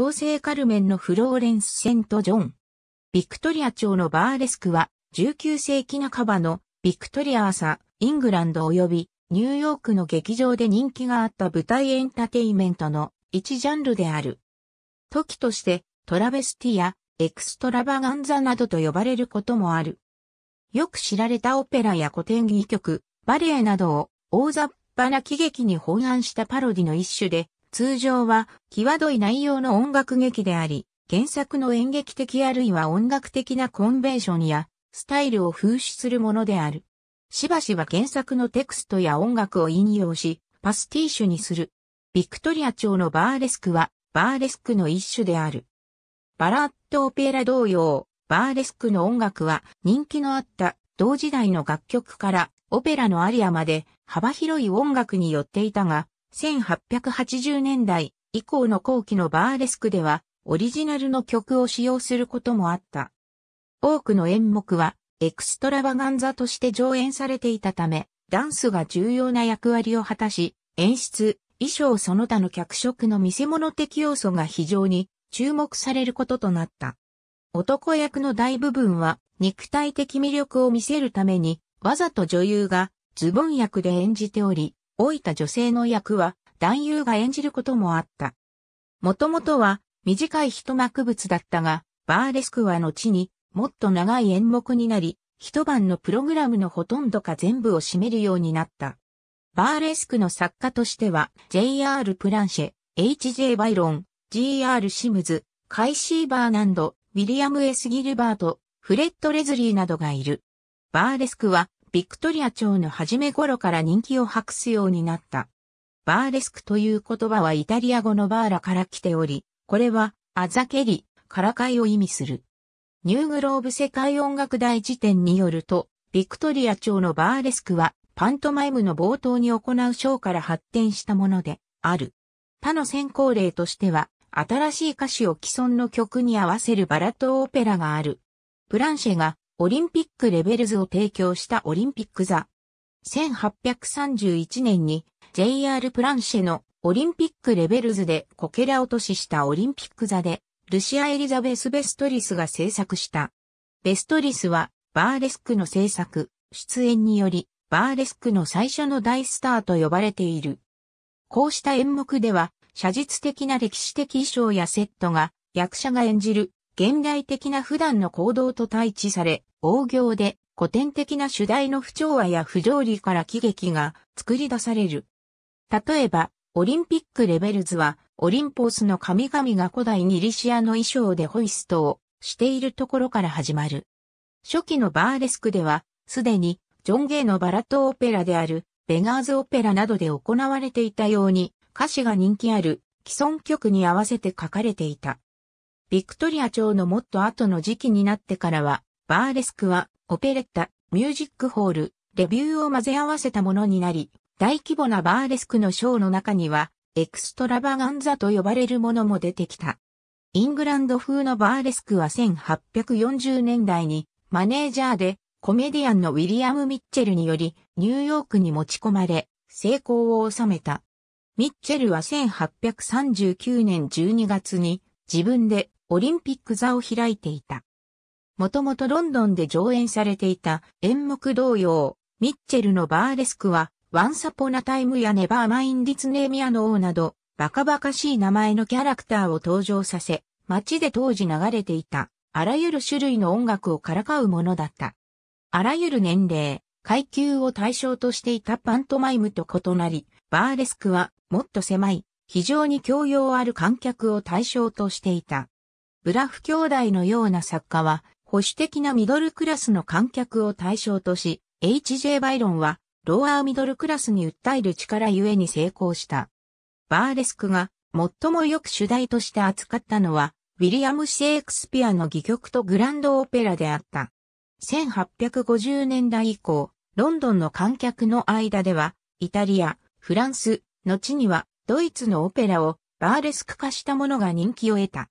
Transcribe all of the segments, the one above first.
東西カルメンのフローレンス・セント・ジョン。ビクトリア朝のバーレスクは、19世紀半ばのビクトリア朝、イングランド及びニューヨークの劇場で人気があった舞台エンターテイメントの一ジャンルである。時としてトラベスティやエクストラバガンザなどと呼ばれることもある。よく知られたオペラや古典戯曲、バレエなどを大雑把な喜劇に翻案したパロディの一種で、通常は際どい内容の音楽劇であり、原作の演劇的あるいは音楽的なコンベンションやスタイルを風刺するものである。しばしば原作のテクストや音楽を引用し、パスティッシュにする。ビクトリア朝のバーレスクは、バーレスクの一種である。バラットオペラ同様、バーレスクの音楽は人気のあった同時代の楽曲からオペラのアリアまで幅広い音楽によっていたが、1880年代以降の後期のバーレスクでは、オリジナルの曲を使用することもあった。多くの演目は、エクストラバガンザとして上演されていたため、ダンスが重要な役割を果たし、演出、衣装その他の脚色の見せ物的要素が非常に注目されることとなった。男役の大部分は肉体的魅力を見せるためにわざと女優がズボン役で演じており、老いた女性の役は男優が演じることもあった。もともとは短い一幕物だったが、バーレスクは後にもっと長い演目になり、一晩のプログラムのほとんどか全部を占めるようになった。バーレスクの作家としては、J.R. プランシェ、H.J. バイロン、G.R. シムズ、カイシー・バーナンド、ウィリアム・エス・ギルバート、フレッド・レズリーなどがいる。バーレスクはビクトリア朝の初め頃から人気を博すようになった。バーレスクという言葉はイタリア語のバーラから来ており、これは、あざけり、からかいを意味する。ニューグローブ世界音楽大辞典によると、ビクトリア朝のバーレスクは、パントマイムの冒頭に行うショーから発展したもので、ある。他の先行例としては、新しい歌詞を既存の曲に合わせるバラとオペラがある。プランシェがオリンピックレベルズを提供したオリンピック座。1831年に JR プランシェのオリンピックレベルズでこけら落とししたオリンピック座で、ルシア・エリザベス・ベストリスが制作した。ベストリスはバーレスクの制作、出演により、バーレスクの最初の大スターと呼ばれている。こうした演目では、写実的な歴史的衣装やセットが、役者が演じる現代的な普段の行動と対峙され、王行で古典的な主題の不調和や不条理から喜劇が作り出される。例えば、オリンピックレベルズは、オリンポスの神々が古代ニリシアの衣装でホイストをしているところから始まる。初期のバーレスクでは、すでに、ジョン・ゲイのバラットオペラである、ベガーズオペラなどで行われていたように、歌詞が人気ある、既存曲に合わせて書かれていた。ビクトリア朝のもっと後の時期になってからは、バーレスクは、オペレッタ、ミュージックホール、レビューを混ぜ合わせたものになり、大規模なバーレスクのショーの中には、エクストラバガンザと呼ばれるものも出てきた。イングランド風のバーレスクは1840年代に、マネージャーで、コメディアンのウィリアム・ミッチェルにより、ニューヨークに持ち込まれ、成功を収めた。ミッチェルは1839年12月に、自分でオリンピック座を開いていた。もともとロンドンで上演されていた演目同様、ミッチェルのバーレスクは、ワンサポナタイムやネバーマインディツネーミアの王など、バカバカしい名前のキャラクターを登場させ、街で当時流れていた、あらゆる種類の音楽をからかうものだった。あらゆる年齢、階級を対象としていたパントマイムと異なり、バーレスクはもっと狭い、非常に教養ある観客を対象としていた。ブラフ兄弟のような作家は保守的なミドルクラスの観客を対象とし、H.J. バイロンは、ローアーミドルクラスに訴える力ゆえに成功した。バーレスクが最もよく主題として扱ったのは、ウィリアム・シェイクスピアの戯曲とグランドオペラであった。1850年代以降、ロンドンの観客の間では、イタリア、フランス、後にはドイツのオペラをバーレスク化したものが人気を得た。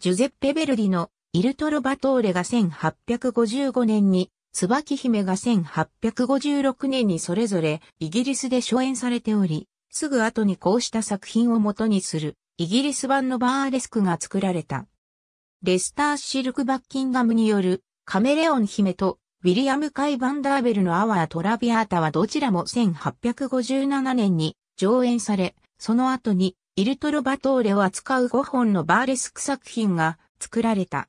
ジュゼッペ・ベルディのイルトロバトーレが1855年に、椿姫が1856年にそれぞれイギリスで初演されており、すぐ後にこうした作品を元にするイギリス版のバーレスクが作られた。レスター・シルク・バッキンガムによるカメレオン姫とウィリアム・カイ・バンダーベルのアワー・トラビアータはどちらも1857年に上演され、その後にイルトロバトーレを扱う5本のバーレスク作品が作られた。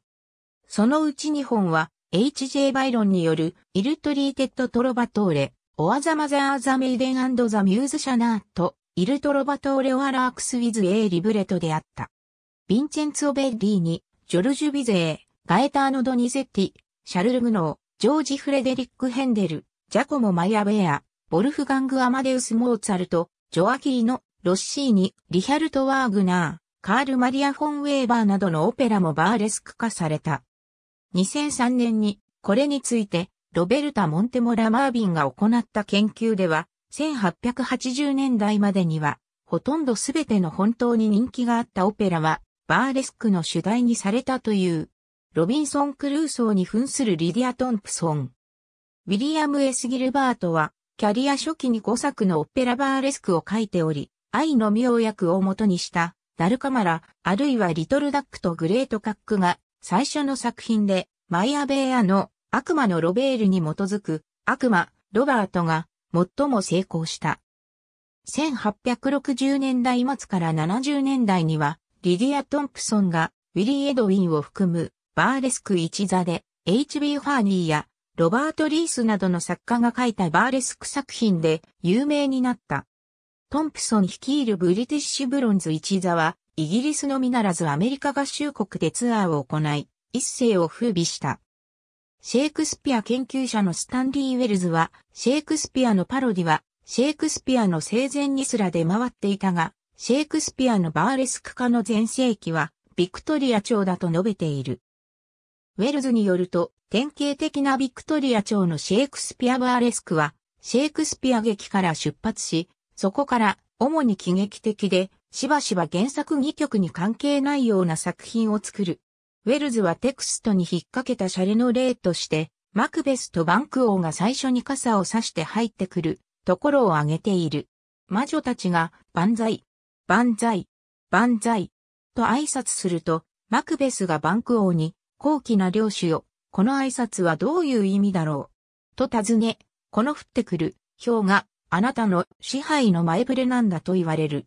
そのうち2本は H.J. バイロンによるイルトリーテッドトロバトーレ、オアザマザーザメイデンザミューズシャナーと、イルトロバトーレオアラークスウィズ・エイ・リブレトであった。ヴィンチェンツオ・ベッリーニ、ジョルジュ・ビゼー、ガエターノ・ドニゼッティ、シャルル・グノー、ジョージ・フレデリック・ヘンデル、ジャコモ・マア・ベア、ボルフガング・アマデウス・モーツァルト、ジョアキーノ、ロッシーニ、リヒャルト・ワーグナー、カール・マリア・フォン・ウェーバーなどのオペラもバーレスク化された。2003年にこれについてロベルタ・モンテモラ・マービンが行った研究では1880年代までにはほとんどすべての本当に人気があったオペラはバーレスクの主題にされたというロビンソン・クルーソーに扮するリディア・トンプソン。ウィリアム・エス・ギルバートはキャリア初期に5作のオペラバーレスクを書いており愛の妙薬を元にしたダルカマラ、あるいはリトルダックとグレートカックが最初の作品で、マイアベイアの悪魔のロベールに基づく悪魔、ロバートが最も成功した。1860年代末から70年代には、リディア・トンプソンがウィリー・エドウィンを含むバーレスク一座で H.B. ファーニーやロバート・リースなどの作家が書いたバーレスク作品で有名になった。トンプソン率いるブリティッシュ・ブロンズ一座はイギリスのみならずアメリカ合衆国でツアーを行い、一世を風靡した。シェイクスピア研究者のスタンリー・ウェルズは、シェイクスピアのパロディは、シェイクスピアの生前にすら出回っていたが、シェイクスピアのバーレスク化の前世紀は、ビクトリア朝だと述べている。ウェルズによると、典型的なビクトリア朝のシェイクスピアバーレスクは、シェイクスピア劇から出発し、そこから主に喜劇的でしばしば原作戯曲に関係ないような作品を作る。ウェルズはテクストに引っ掛けたシャレの例として、マクベスとバンク王が最初に傘を差して入ってくるところを挙げている。魔女たちが、万歳、万歳、万歳、と挨拶すると、マクベスがバンク王に、高貴な領主よ、この挨拶はどういう意味だろう。と尋ね、この降ってくる、氷が、あなたの支配の前触れなんだと言われる。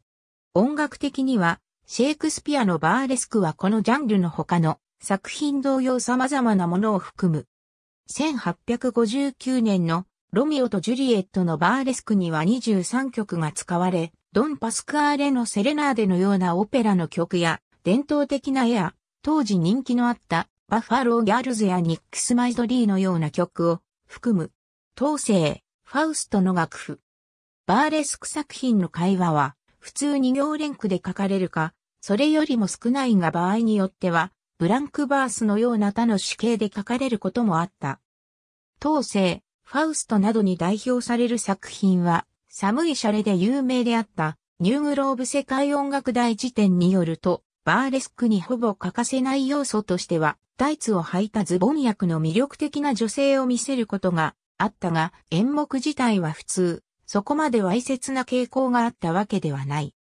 音楽的には、シェイクスピアのバーレスクはこのジャンルの他の作品同様様々なものを含む。1859年のロミオとジュリエットのバーレスクには23曲が使われ、ドン・パスクアーレのセレナーデのようなオペラの曲や、伝統的な絵や、当時人気のあったバッファロー・ギャルズやニックス・マイドリーのような曲を含む、当世、ファウストの楽譜。バーレスク作品の会話は、普通2行連句で書かれるか、それよりも少ないが場合によっては、ブランクバースのような他の主形で書かれることもあった。当世、ファウストなどに代表される作品は、寒いシャレで有名であった、ニューグローブ世界音楽大辞典によると、バーレスクにほぼ欠かせない要素としては、タイツを履いたズボン役の魅力的な女性を見せることがあったが、演目自体は普通、そこまでわいせつな傾向があったわけではない。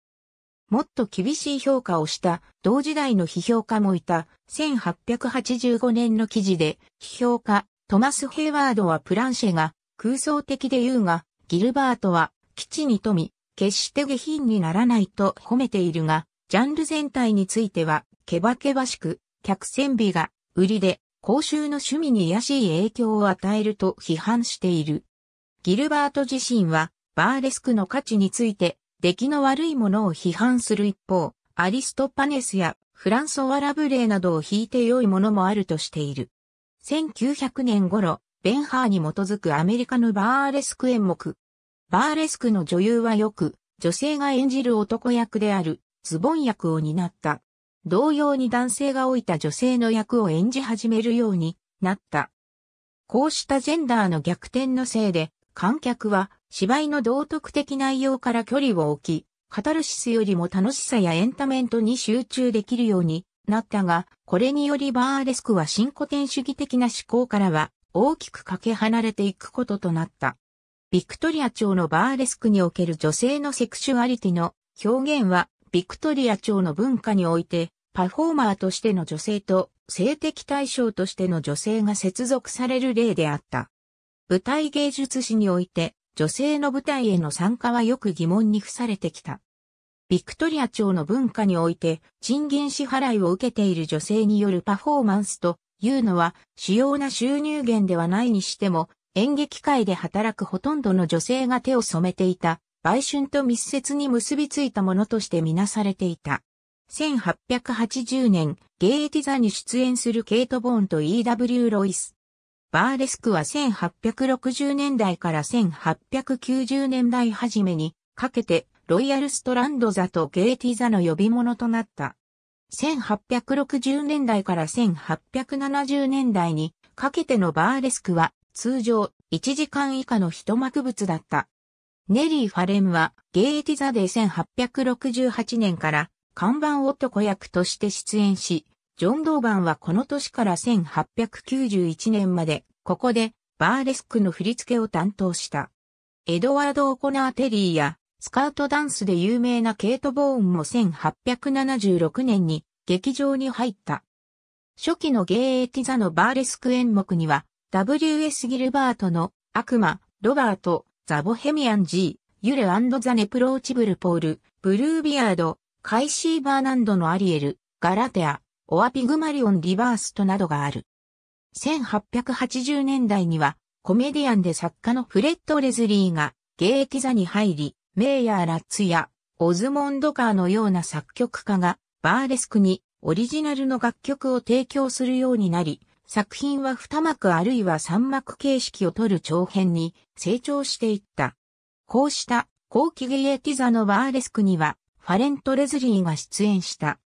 もっと厳しい評価をした同時代の批評家もいた1885年の記事で批評家トマス・ヘイワードはプランシェが空想的で言うがギルバートは基地に富み決して下品にならないと褒めているがジャンル全体についてはけばけばしく客船美が売りで公衆の趣味に癒しい影響を与えると批判している。ギルバート自身はバーレスクの価値について、出来の悪いものを批判する一方、アリストパネスやフランソワ・ラブレーなどを引いて良いものもあるとしている。1900年頃、ベンハーに基づくアメリカのバーレスク演目。バーレスクの女優はよく、女性が演じる男役である、ズボン役を担った。同様に男性が老いた女性の役を演じ始めるようになった。こうしたジェンダーの逆転のせいで、観客は芝居の道徳的内容から距離を置き、カタルシスよりも楽しさやエンタメントに集中できるようになったが、これによりバーレスクは新古典主義的な思考からは大きくかけ離れていくこととなった。ビクトリア朝のバーレスクにおける女性のセクシュアリティの表現は、ビクトリア朝の文化において、パフォーマーとしての女性と性的対象としての女性が接続される例であった。舞台芸術史において、女性の舞台への参加はよく疑問に付されてきた。ビクトリア朝の文化において、賃金支払いを受けている女性によるパフォーマンスというのは、主要な収入源ではないにしても、演劇界で働くほとんどの女性が手を染めていた、売春と密接に結びついたものとしてみなされていた。1880年、ゲイティザに出演するケイト・ボーンと E.W. ロイス、バーレスクは1860年代から1890年代初めにかけてロイヤルストランド座とゲーティ座の呼び物となった。1860年代から1870年代にかけてのバーレスクは通常1時間以下の一幕物だった。ネリー・ファレムはゲーティ座で1868年から看板男役として出演し、ジョン・ドーバンはこの年から1891年まで、ここでバーレスクの振り付けを担当した。エドワード・オコナー・テリーや、スカートダンスで有名なケイト・ボーンも1876年に劇場に入った。初期のゲエティザのバーレスク演目には、W.S. ギルバートの悪魔、ロバート、ザ・ボヘミアン・ G、ユレザ・ネプローチブル・ポール、ブルービアード、カイシー・バーナンドのアリエル、ガラテア、オアピグマリオンリバーストなどがある。1880年代には、コメディアンで作家のフレッド・レズリーが、現役座に入り、メイヤー・ラッツや、オズモンド・カーのような作曲家が、バーレスクに、オリジナルの楽曲を提供するようになり、作品は二幕あるいは三幕形式を取る長編に成長していった。こうした後期ゲイエティザのバーレスクにはファレント・レズリーが出演した。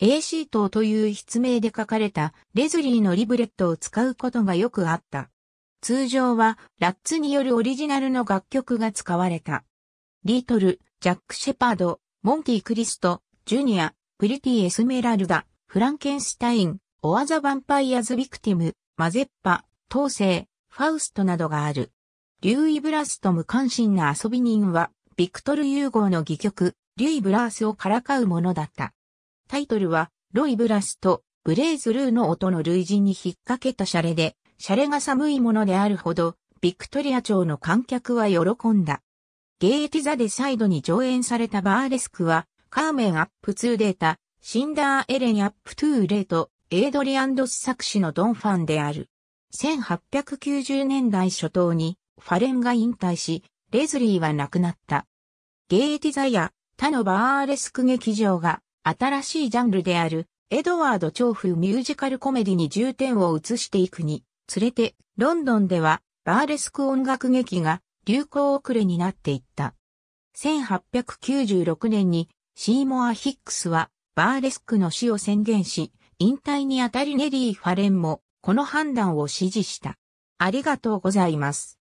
AC 党という筆名で書かれたレズリーのリブレットを使うことがよくあった。通常はラッツによるオリジナルの楽曲が使われた。リートル、ジャック・シェパード、モンティ・クリスト、ジュニア、プリティ・エスメラルダ、フランケンスタイン、オアザ・ヴァンパイアズ・ビクティム、マゼッパ、トーセイ、ファウストなどがある。リューイ・ブラスと無関心な遊び人は、ビクトル・ユーゴーの戯曲、リュイ・ブラースをからかうものだった。タイトルは、ロイ・ブラスとブレイズルーの音の類似に引っ掛けたシャレで、シャレが寒いものであるほど、ビクトリア朝の観客は喜んだ。ゲイティザでサイドに上演されたバーレスクは、カーメンアップ2データ、シンダーエレンアップ2レート、エイドリアンドス作詞のドンファンである。1890年代初頭にファレンが引退し、レズリーは亡くなった。ゲイティザや他のバーレスク劇場が新しいジャンルである、エドワード調布ミュージカルコメディに重点を移していくに、つれて、ロンドンでは、バーレスク音楽劇が流行遅れになっていった。1896年に、シーモア・ヒックスは、バーレスクの死を宣言し、引退にあたりネリー・ファレンも、この判断を支持した。ありがとうございます。